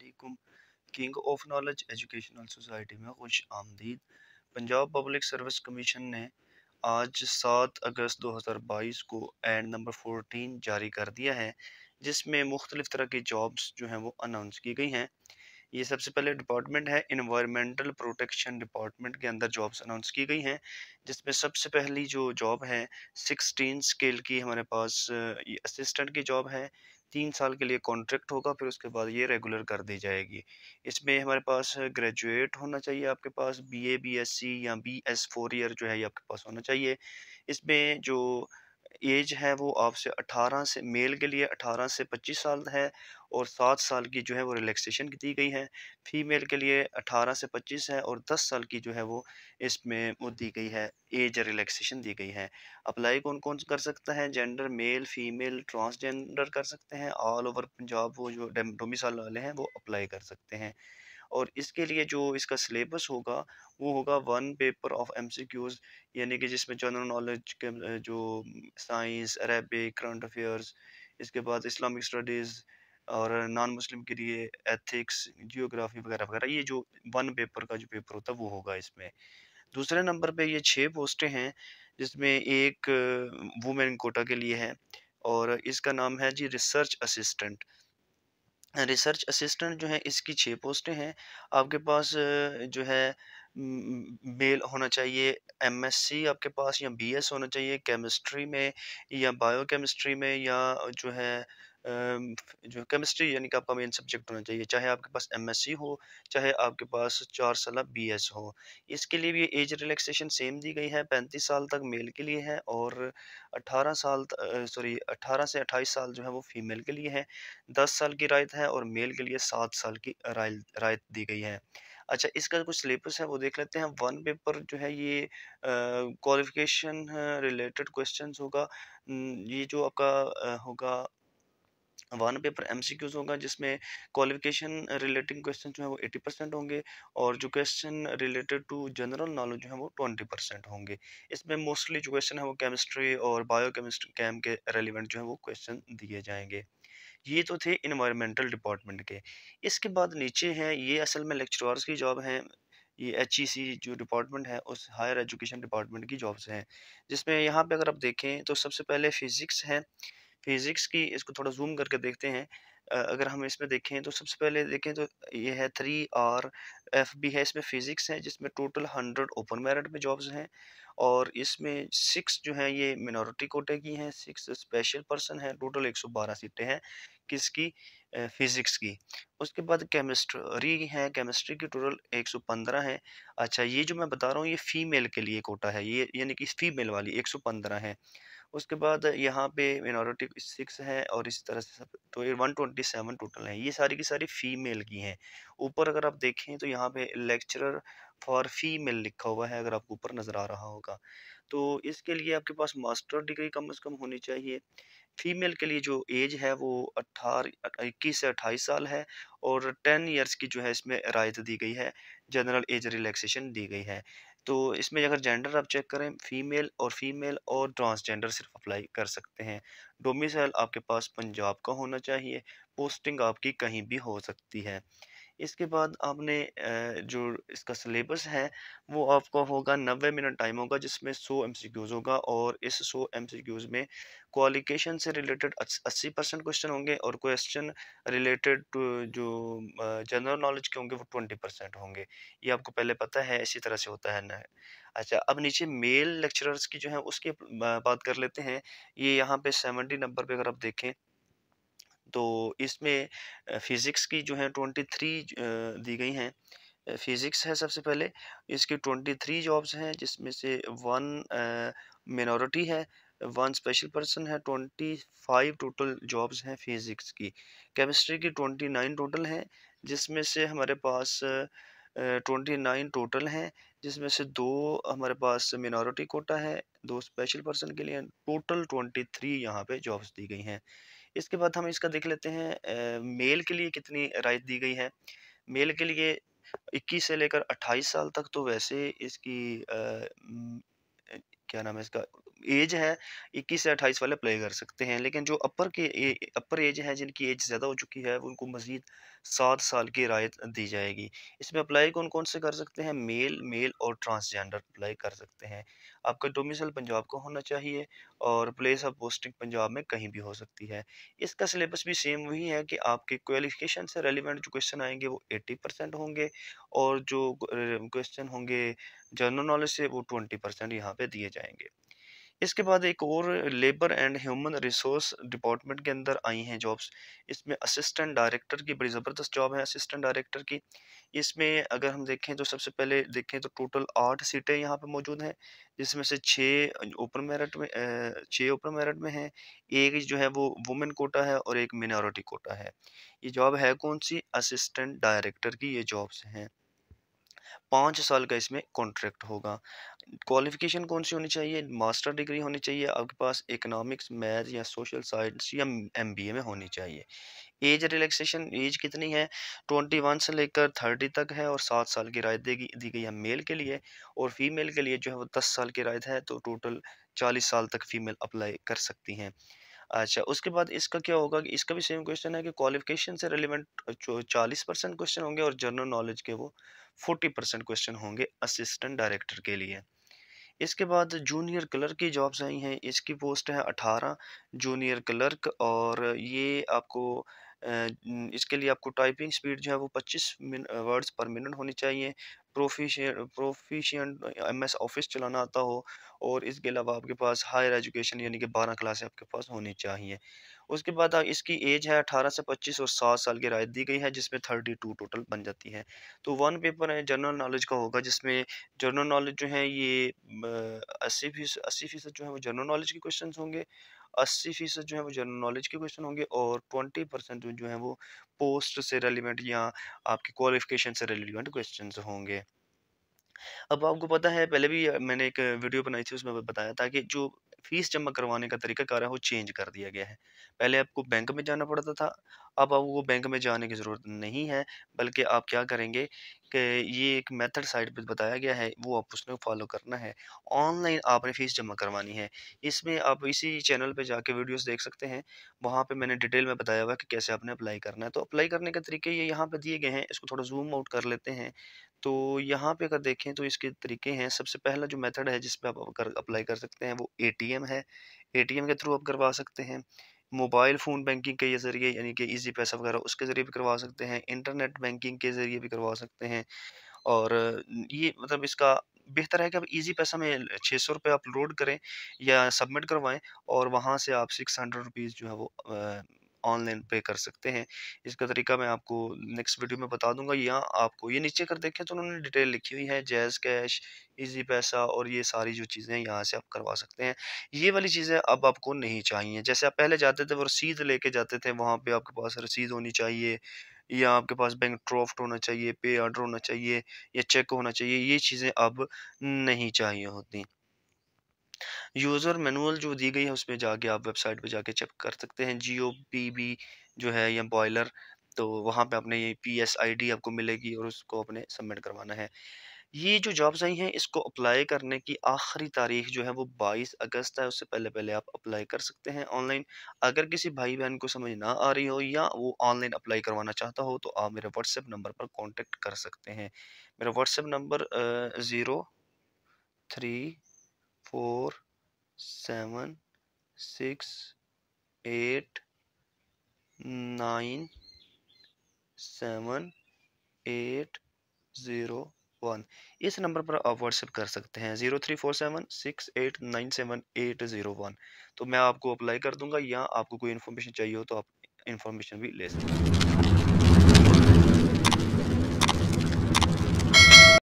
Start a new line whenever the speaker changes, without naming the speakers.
अलैक्म king of knowledge educational society में खुश आमदीद पंजाब पब्लिक सर्विस कमीशन ने आज सात अगस्त 2022 को एंड नंबर 14 जारी कर दिया है जिसमें मुख्तलिफ़ तरह की जॉब्स जो हैं वो अनाउंस की गई हैं ये सबसे पहले डिपार्टमेंट है इन्वायरमेंटल प्रोटेक्शन डिपार्टमेंट के अंदर जॉब्स अनाउंस की गई हैं जिसमें सबसे पहली जो जॉब है सिक्सटीन स्केल की हमारे पास असिस्टेंट की जॉब है तीन साल के लिए कॉन्ट्रैक्ट होगा फिर उसके बाद ये रेगुलर कर दी जाएगी इसमें हमारे पास ग्रेजुएट होना चाहिए आपके पास B A B S C या बी एस फोर ईयर जो है ये आपके पास होना चाहिए इसमें जो एज है वो आपसे 18 से मेल के लिए 18 से 25 साल है और सात साल की जो है वो रिलैक्सेशन दी गई है फीमेल के लिए 18 से 25 है और 10 साल की जो है वो इसमें वो दी गई है एज रिलैक्सेशन दी गई है अप्लाई कौन कौन कर सकता है जेंडर मेल फीमेल ट्रांसजेंडर कर सकते हैं ऑल ओवर पंजाब वो जो डोमिसाइल वाले हैं वो अप्लाई कर सकते हैं और इसके लिए जो इसका सिलेबस होगा वो होगा वन पेपर ऑफ एम यानी कि जिसमें जनरल नॉलेज के जो साइंस अरेबिक करंट अफेयर्स इसके बाद इस्लामिक स्टडीज़ और नॉन मुस्लिम के लिए एथिक्स जियोग्राफी वगैरह वगैरह ये जो वन पेपर का जो पेपर होता है वो होगा इसमें दूसरे नंबर पे ये छः पोस्टें हैं जिसमें एक वुमेन कोटा के लिए है और इसका नाम है जी रिसर्च असिस्टेंट रिसर्च असिस्टेंट जो है इसकी छः पोस्टें हैं आपके पास जो है मेल होना चाहिए एमएससी आपके पास या बीएस होना चाहिए केमिस्ट्री में या बायोकेमिस्ट्री में या जो है जो केमिस्ट्री यानी कि आपका मेन सब्जेक्ट होना चाहिए चाहे आपके पास एमएससी हो चाहे आपके पास चार साल बीएस हो इसके लिए भी एज रिलैक्सेशन सेम दी गई है पैंतीस साल तक मेल के लिए है और अठारह साल सॉरी अट्ठारह से अट्ठाईस साल जो है वो फीमेल के लिए है दस साल की रायत है और मेल के लिए सात साल की रायत दी गई है अच्छा इसका कुछ सिलेबस है वो देख लेते हैं वन पेपर जो है ये क्वालिफिकेशन रिलेटेड क्वेश्चंस होगा ये जो आपका होगा वन पेपर एमसीक्यूज होगा जिसमें क्वालिफिकेशन रिलेटिंग क्वेश्चन जो है वो एटी परसेंट होंगे और जो question related to general knowledge जो है वो ट्वेंटी परसेंट होंगे इसमें मोस्टली जो क्वेश्चन है वो केमिस्ट्री और बायो केमिस्ट्री कैम के रेलिवेंट जो है वो क्वेश्चन दिए जाएंगे ये तो थे इन्वायरमेंटल डिपार्टमेंट के इसके बाद नीचे हैं ये असल में लेक्चरार्स की जॉब हैं ये एच e जो डिपार्टमेंट है उस हायर एजुकेशन डिपार्टमेंट की जॉब्स हैं जिसमें यहाँ पे अगर आप देखें तो सबसे पहले फिज़िक्स हैं फिज़िक्स की इसको थोड़ा जूम करके देखते हैं अगर हम इसमें देखें तो सबसे पहले देखें तो ये है थ्री आर एफ बी है इसमें फ़िज़िक्स है जिसमें टोटल हंड्रेड ओपन मेरिट में जॉब्स हैं और इसमें सिक्स जो हैं ये मिनोरिटी कोटे की हैं सिक्स स्पेशल पर्सन हैं टोटल एक सौ बारह सीटें हैं किसकी फिज़िक्स की उसके बाद केमिस्ट्री है केमिस्ट्री की टोटल एक सौ पंद्रह है अच्छा ये जो मैं बता रहा हूँ ये फ़ीमेल के लिए कोटा है ये यानी कि फ़ीमेल वाली एक सौ पंद्रह है उसके बाद यहाँ पे मिनोरिटी सिक्स है और इस तरह से तो ये वन ट्वेंटी सेवन टोटल हैं ये सारी की सारी फ़ीमेल की हैं ऊपर अगर आप देखें तो यहाँ पे लेक्चरर फॉर फीमेल लिखा हुआ है अगर आपको ऊपर नज़र आ रहा होगा तो इसके लिए आपके पास मास्टर डिग्री कम अज़ कम होनी चाहिए फीमेल के लिए जो एज है वो अट्ठारह इक्कीस से अट्ठाईस साल है और टेन इयर्स की जो है इसमें रायत दी गई है जनरल एज रिलैक्सेशन दी गई है तो इसमें अगर जेंडर आप चेक करें फीमेल और फीमेल और ट्रांसजेंडर सिर्फ अप्लाई कर सकते हैं डोमिसाइल आपके पास पंजाब का होना चाहिए पोस्टिंग आपकी कहीं भी हो सकती है इसके बाद आपने जो इसका सिलेबस है वो आपका होगा नब्बे मिनट टाइम होगा जिसमें सो एम सी क्यूज़ होगा और इस सो एम सी क्यूज़ में क्वालिकेशन से रिलेटेड अस्सी परसेंट क्वेश्चन होंगे और क्वेश्चन रिलेटेड टू जो जनरल नॉलेज के होंगे वो ट्वेंटी परसेंट होंगे ये आपको पहले पता है इसी तरह से होता है ना अच्छा अब नीचे मेल लेक्चरर्स की जो है उसकी बात कर लेते हैं ये यहाँ पे सेवेंटी नंबर पर अगर आप देखें तो इसमें फ़िज़िक्स की जो है ट्वेंटी थ्री दी गई हैं फिज़िक्स है सबसे पहले इसकी ट्वेंटी थ्री जॉब्स हैं जिसमें से वन मिनोरिटी है वन स्पेशल पर्सन है ट्वेंटी फाइव टोटल जॉब्स हैं फिज़िक्स की केमिस्ट्री की ट्वेंटी नाइन टोटल हैं जिसमें से हमारे पास ट्वेंटी नाइन टोटल हैं जिसमें से दो हमारे पास मिनोरिटी कोटा है दो स्पेशल पर्सन के लिए टोटल ट्वेंटी थ्री यहाँ पर जॉब्स दी गई हैं इसके बाद हम इसका देख लेते हैं मेल के लिए कितनी राइट दी गई है मेल के लिए 21 से लेकर 28 साल तक तो वैसे इसकी आ, क्या नाम है इसका एज है इक्कीस से अट्ठाईस वाले प्ले कर सकते हैं लेकिन जो अपर के अपर एज है जिनकी एज ज़्यादा हो चुकी है उनको मज़ीद सात साल की रायत दी जाएगी इसमें अप्लाई कौन कौन से कर सकते हैं मेल मेल और ट्रांसजेंडर अप्लाई कर सकते हैं आपका डोमिसल पंजाब का होना चाहिए और प्लेस ऑफ पोस्टिंग पंजाब में कहीं भी हो सकती है इसका सिलेबस भी सेम वही है कि आपके क्वालिफिकेशन से रेलिवेंट जो क्वेश्चन आएंगे वो एट्टी परसेंट होंगे और जो क्वेश्चन होंगे जनरल नॉलेज से वो ट्वेंटी परसेंट यहाँ पर दिए जाएंगे इसके बाद एक और labour and human resource department के अंदर आई हैं जॉब्स इसमें असिस्टेंट डायरेक्टर की बड़ी ज़बरदस्त जॉब है असिस्टेंट डायरेक्टर की इसमें अगर हम देखें तो सबसे पहले देखें तो टोटल आठ सीटें यहाँ पर मौजूद हैं जिसमें से छः ओपन मेरिट में छः ओपन मेरिट में हैं एक जो है वो वुमेन कोटा है और एक मिनॉरिटी कोटा है ये जॉब है कौन सी असिस्टेंट डायरेक्टर की ये जॉब्स हैं पाँच साल का इसमें कॉन्ट्रैक्ट होगा क्वालिफिकेशन कौन सी होनी चाहिए मास्टर डिग्री होनी चाहिए आपके पास इकोनॉमिक्स मैथ या सोशल साइंस या एमबीए में होनी चाहिए एज रिलैक्सेशन एज कितनी है ट्वेंटी वन से लेकर थर्टी तक है और सात साल की रायत देगी दी गई है मेल के लिए और फीमेल के लिए जो है वो दस साल की रायत है तो टोटल चालीस साल तक फीमेल अप्लाई कर सकती हैं अच्छा उसके बाद इसका क्या होगा कि इसका भी सेम क्वेश्चन है कि क्वालिफिकेशन से रिलेवेंट चालीस परसेंट क्वेश्चन होंगे और जनरल नॉलेज के वो फोर्टी परसेंट क्वेश्चन होंगे असिस्टेंट डायरेक्टर के लिए इसके बाद जूनियर क्लर्क की जॉब्स आई हैं इसकी पोस्ट है अठारह जूनियर क्लर्क और ये आपको इसके लिए आपको टाइपिंग स्पीड जो है वो 25 वर्ड्स पर मिनट होनी चाहिए प्रोफिशिएंट एम एस ऑफिस चलाना आता हो और इसके अलावा आपके पास हायर एजुकेशन यानी कि बारह क्लासें आपके पास होनी चाहिए उसके बाद इसकी एज है अठारह से पच्चीस और सात साल की रायत दी गई है जिसमें थर्टी टू टोटल बन जाती है तो वन पेपर है जनरल नॉलेज का होगा जिसमें जनरल नॉलेज जो है ये अस्सी फीस अस्सी फीसद जो है वो जनरल नॉलेज के क्वेश्चन होंगे अस्सी फीसद जो है वो जनरल नॉलेज के क्वेश्चन होंगे और ट्वेंटी परसेंट जो है वो पोस्ट से रेलिवेंट या आपके क्वालिफिकेशन से रेलिवेंट क्वेश्चन होंगे अब आपको पता है पहले भी मैंने एक वीडियो बनाई थी उसमें बताया था कि जो फीस जमा करवाने का तरीका तरीकाकार है वो चेंज कर दिया गया है पहले आपको बैंक में जाना पड़ता था अब आपको बैंक में जाने की ज़रूरत नहीं है बल्कि आप क्या करेंगे कि ये एक मेथड साइट पे बताया गया है वो आप उसमें फॉलो करना है ऑनलाइन आपने फ़ीस जमा करवानी है इसमें आप इसी चैनल पे जाके वीडियोस देख सकते हैं वहाँ पे मैंने डिटेल में बताया हुआ है कि कैसे आपने अप्लाई करना है तो अप्लाई करने के तरीके ये यहाँ पे दिए गए हैं इसको थोड़ा जूम आउट कर लेते हैं तो यहाँ पे अगर देखें तो इसके तरीके हैं सबसे पहला जो मेथड है जिस पर आप अप्लाई कर सकते हैं वो ए है ए के थ्रू आप करवा सकते हैं मोबाइल फ़ोन बैंकिंग के ज़रिए यानी कि इजी पैसा वगैरह उसके ज़रिए भी करवा सकते हैं इंटरनेट बैंकिंग के ज़रिए भी करवा सकते हैं और ये मतलब इसका बेहतर है कि आप इजी पैसा में छः सौ रुपये अपलोड करें या सबमिट करवाएं और वहाँ से आप सिक्स हंड्रेड रुपीज़ जो है वो ऑनलाइन पे कर सकते हैं इसका तरीका मैं आपको नेक्स्ट वीडियो में बता दूंगा या आपको ये नीचे कर देखें तो उन्होंने डिटेल लिखी हुई है जैज़ कैश इजी पैसा और ये सारी जो चीज़ें यहाँ से आप करवा सकते हैं ये वाली चीज़ें अब आपको नहीं चाहिए जैसे आप पहले जाते थे वो रसीद लेके जाते थे वहाँ पर आपके पास रसीद होनी चाहिए या आपके पास बैंक ड्राफ्ट होना चाहिए पे आर्डर होना चाहिए या चेक होना चाहिए ये चीज़ें अब नहीं चाहिए होती यूज़र मैनुअल जो दी गई है उस पर जाके आप वेबसाइट पे जाके चेक कर सकते हैं जियो पी बी जो है या बॉयलर तो वहाँ पे आपने ये पी एस आई डी आपको मिलेगी और उसको अपने सबमिट करवाना है ये जो जॉब्स आई हैं इसको अप्लाई करने की आखिरी तारीख जो है वो 22 अगस्त है उससे पहले पहले आप अप्लाई कर सकते हैं ऑनलाइन अगर किसी भाई बहन को समझ ना आ रही हो या वो ऑनलाइन अप्लाई करवाना चाहता हो तो आप मेरे व्हाट्सएप नंबर पर कांटेक्ट कर सकते हैं मेरा WhatsApp number zero three four seven six eight nine seven eight zero one इस नंबर पर आप व्हाट्सएप कर सकते हैं zero three four seven six eight nine seven eight zero one तो मैं आपको अप्लाई कर दूंगा या आपको कोई इन्फॉर्मेशन चाहिए हो तो आप इन्फॉर्मेशन भी ले सकते हैं